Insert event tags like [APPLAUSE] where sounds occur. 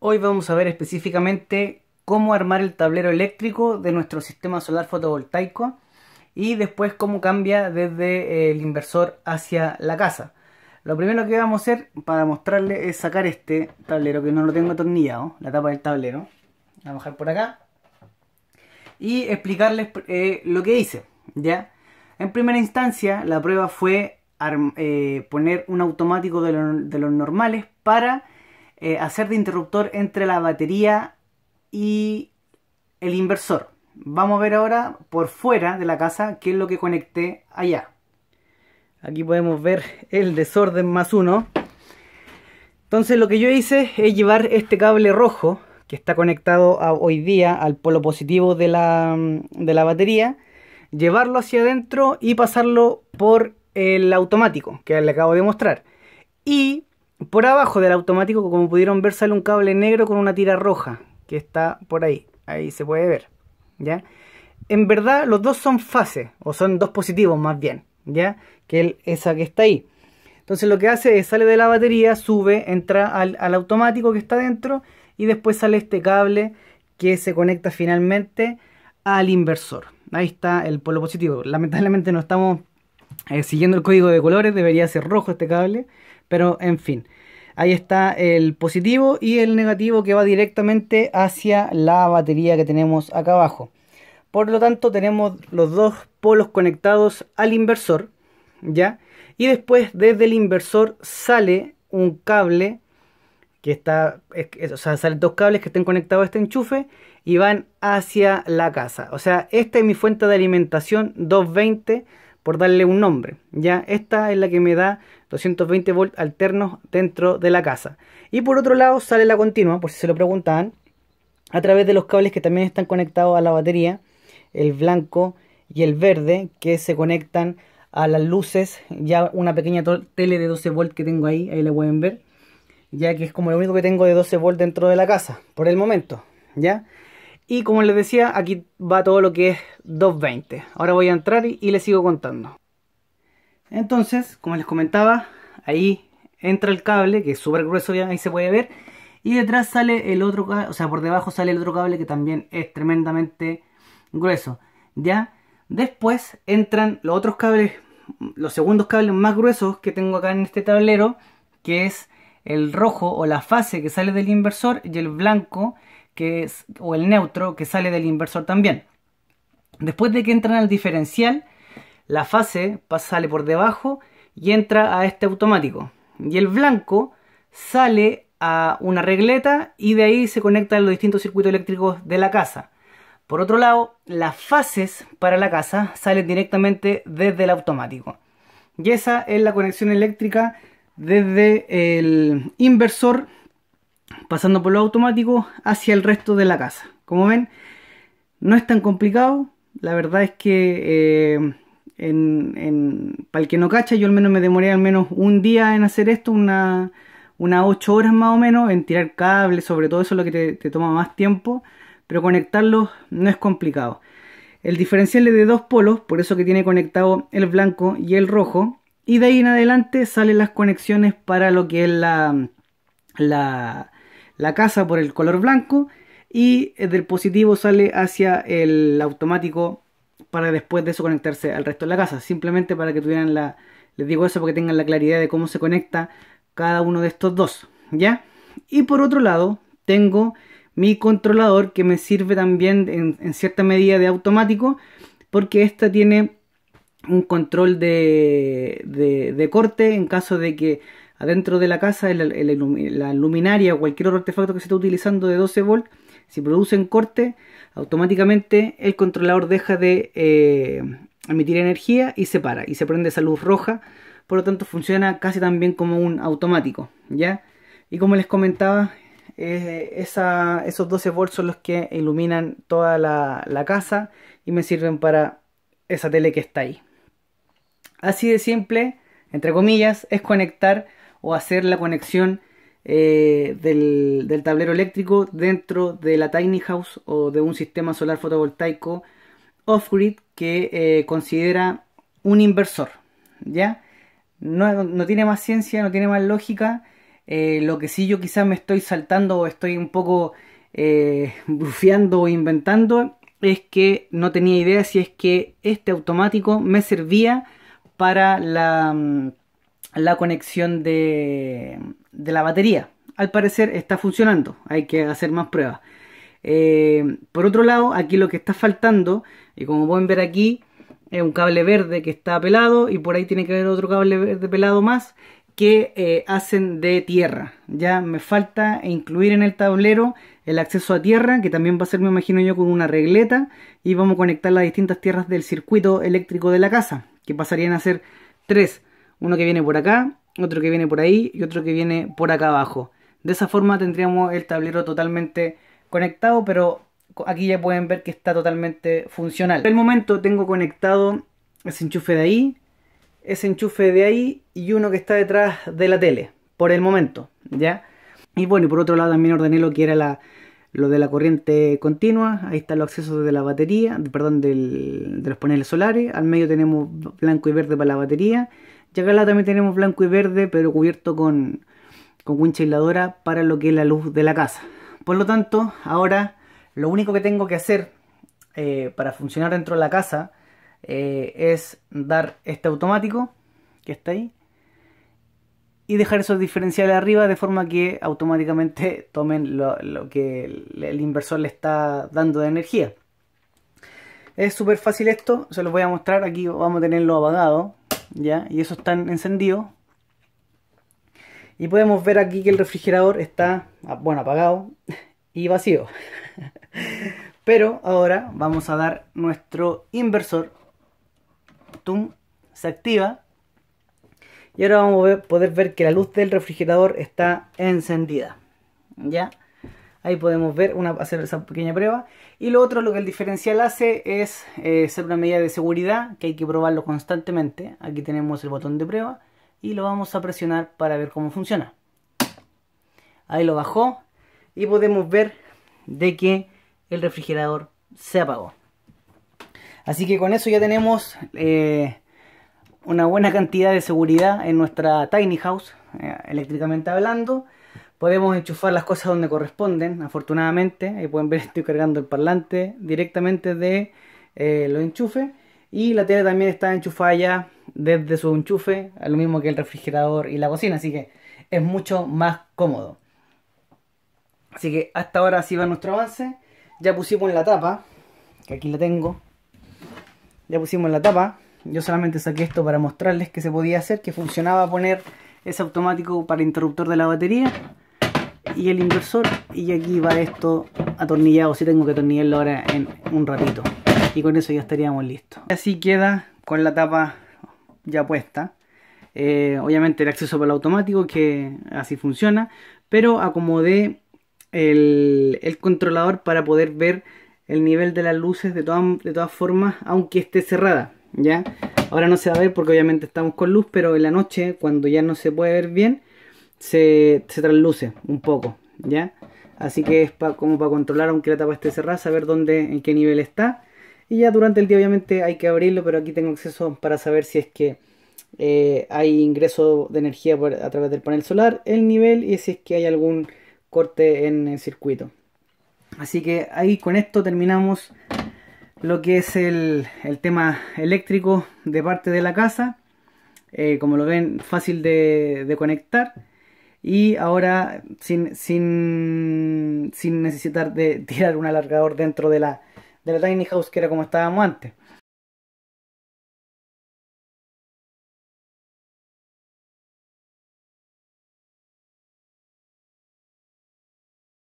Hoy vamos a ver específicamente cómo armar el tablero eléctrico de nuestro sistema solar fotovoltaico y después cómo cambia desde eh, el inversor hacia la casa. Lo primero que vamos a hacer para mostrarle es sacar este tablero que no lo tengo atornillado, la tapa del tablero. Vamos a bajar por acá y explicarles eh, lo que hice. ¿ya? En primera instancia la prueba fue eh, poner un automático de los normales para eh, hacer de interruptor entre la batería y el inversor. Vamos a ver ahora por fuera de la casa qué es lo que conecté allá. Aquí podemos ver el desorden más uno. Entonces lo que yo hice es llevar este cable rojo que está conectado hoy día al polo positivo de la, de la batería, llevarlo hacia adentro y pasarlo por el automático que le acabo de mostrar. Y por abajo del automático, como pudieron ver, sale un cable negro con una tira roja que está por ahí. Ahí se puede ver. ¿Ya? En verdad, los dos son fases, o son dos positivos más bien, ¿ya? Que el, esa que está ahí. Entonces lo que hace es sale de la batería, sube, entra al, automático que está dentro y después sale este cable que se conecta finalmente al inversor. Ahí está el polo positivo. Lamentablemente no estamos eh, siguiendo el código de colores, debería ser rojo este cable, pero en fin, ahí está el positivo y el negativo que va directamente hacia la batería que tenemos acá abajo. Por lo tanto, tenemos los dos polos conectados al inversor, ¿ya? Y después desde el inversor sale un cable que está, o sea, salen dos cables que estén conectados a este enchufe y van hacia la casa. O sea, esta es mi fuente de alimentación 220 por darle un nombre, ¿ya? Esta es la que me da 220 volts alternos dentro de la casa. Y por otro lado sale la continua, por si se lo preguntaban, a través de los cables que también están conectados a la batería, el blanco y el verde, que se conectan a las luces, ya una pequeña tele de 12 volts que tengo ahí, ahí la pueden ver, ya que es como lo único que tengo de 12 volts dentro de la casa, por el momento, ¿ya? Y como les decía, aquí va todo lo que es 220. Ahora voy a entrar y les sigo contando. Entonces, como les comentaba, ahí entra el cable, que es súper grueso, ya ahí se puede ver. Y detrás sale el otro cable, o sea, por debajo sale el otro cable que también es tremendamente grueso. Ya, después entran los otros cables, los segundos cables más gruesos que tengo acá en este tablero, que es el rojo o la fase que sale del inversor y el blanco que es, o el neutro que sale del inversor también. Después de que entran al diferencial, la fase sale por debajo y entra a este automático. Y el blanco sale a una regleta y de ahí se conectan los distintos circuitos eléctricos de la casa. Por otro lado, las fases para la casa salen directamente desde el automático. Y esa es la conexión eléctrica desde el inversor, pasando por los automático, hacia el resto de la casa. Como ven, no es tan complicado. La verdad es que eh, en, para el que no cacha, yo al menos me demoré al menos un día en hacer esto, unas 8 horas más o menos, en tirar cables, sobre todo eso es lo que te, toma más tiempo, pero conectarlos no es complicado. El diferencial es de dos polos, por eso que tiene conectado el blanco y el rojo, y de ahí en adelante salen las conexiones para lo que es la, la, la casa por el color blanco, y del positivo sale hacia el automático para después de eso conectarse al resto de la casa. Simplemente para que tuvieran la... Les digo eso porque tengan la claridad de cómo se conecta cada uno de estos dos. ¿Ya? Y por otro lado, tengo mi controlador que me sirve también en, cierta medida de automático porque esta tiene un control de, de, corte en caso de que adentro de la casa la luminaria o cualquier otro artefacto que se esté utilizando de 12 v si producen corte, automáticamente el controlador deja de eh, emitir energía y se para y se prende esa luz roja. Por lo tanto, funciona casi también como un automático, ¿ya? Y como les comentaba, esos 12 volts son los que iluminan toda la casa y me sirven para esa tele que está ahí. Así de simple, entre comillas, es conectar o hacer la conexión eh, del, tablero eléctrico dentro de la tiny house o de un sistema solar fotovoltaico off-grid que eh, considera un inversor. ¿ya? No, tiene más ciencia, no tiene más lógica. Eh, lo que sí yo quizás me estoy saltando o estoy un poco bufeando o inventando es que no tenía idea si es que este automático me servía para la mm, la conexión de, la batería. Al parecer está funcionando, hay que hacer más pruebas. Eh, por otro lado, aquí lo que está faltando, y como pueden ver aquí, es un cable verde que está pelado y por ahí tiene que haber otro cable verde pelado más que eh, hacen de tierra. Ya me falta incluir en el tablero el acceso a tierra, que también va a ser, me imagino yo, con una regleta y vamos a conectar las distintas tierras del circuito eléctrico de la casa, que pasarían a ser tres uno que viene por acá, otro que viene por ahí y otro que viene por acá abajo. De esa forma tendríamos el tablero totalmente conectado, pero aquí ya pueden ver que está totalmente funcional. En el momento tengo conectado ese enchufe de ahí, ese enchufe de ahí y uno que está detrás de la tele, por el momento, ¿ya? Y bueno, y por otro lado también ordené lo que era lo de la corriente continua, ahí están los accesos de la batería, perdón, de los paneles solares, al medio tenemos blanco y verde para la batería y acá también tenemos blanco y verde, pero cubierto con, con aisladora para lo que es la luz de la casa. Por lo tanto, ahora lo único que tengo que hacer eh, para funcionar dentro de la casa eh, es dar este automático que está ahí y dejar esos diferenciales arriba de forma que automáticamente [LAUGHS] tomen lo, que el, el inversor le está dando de energía. Es súper fácil esto, se los voy a mostrar, aquí vamos a tenerlo apagado ¿ya? Y eso está encendido Y podemos ver aquí que el refrigerador está, ah, bueno, apagado y vacío. [LAUGHS] Pero ahora vamos a dar nuestro inversor. Tum, se activa. Y ahora vamos a poder ver que la luz del refrigerador está encendida. ¿Ya? Ahí podemos ver, una, hacer esa pequeña prueba. Y lo otro, lo que el diferencial hace es eh, ser una medida de seguridad, que hay que probarlo constantemente. Aquí tenemos el botón de prueba y lo vamos a presionar para ver cómo funciona. Ahí lo bajó y podemos ver de que el refrigerador se apagó. Así que con eso ya tenemos eh, una buena cantidad de seguridad en nuestra tiny house, eh, eléctricamente hablando. Podemos enchufar las cosas donde corresponden, afortunadamente. Ahí pueden ver, [LAUGHS] estoy cargando el parlante directamente de eh, los enchufes. Y la tele también está enchufada ya desde su enchufe, lo mismo que el refrigerador y la cocina. Así que es mucho más cómodo. Así que hasta ahora así va nuestro avance. Ya pusimos la tapa, que aquí la tengo. Ya pusimos la tapa. Yo solamente saqué esto para mostrarles que se podía hacer, que funcionaba poner ese automático para interruptor de la batería y el inversor y aquí va esto atornillado si tengo que atornillarlo ahora en un ratito y con eso ya estaríamos listos así queda con la tapa ya puesta eh, obviamente el acceso para el automático que así funciona pero acomodé el, controlador para poder ver el nivel de las luces de, de todas formas aunque esté cerrada ya ahora no se va a ver porque obviamente estamos con luz pero en la noche cuando ya no se puede ver bien se, se trasluce un poco, ¿ya? Así que es como para controlar aunque la tapa esté cerrada, saber dónde, en qué nivel está. Y ya durante el día obviamente hay que abrirlo, pero aquí tengo acceso para saber si es que eh, hay ingreso de energía a través del panel solar, el nivel y si es que hay algún corte en el circuito. Así que ahí con esto terminamos lo que es el, tema eléctrico de parte de la casa. Eh, como lo ven, fácil de, de conectar y ahora sin, sin, necesitar de [LAUGHS] tirar un alargador dentro de la, de la tiny house que era como estábamos antes.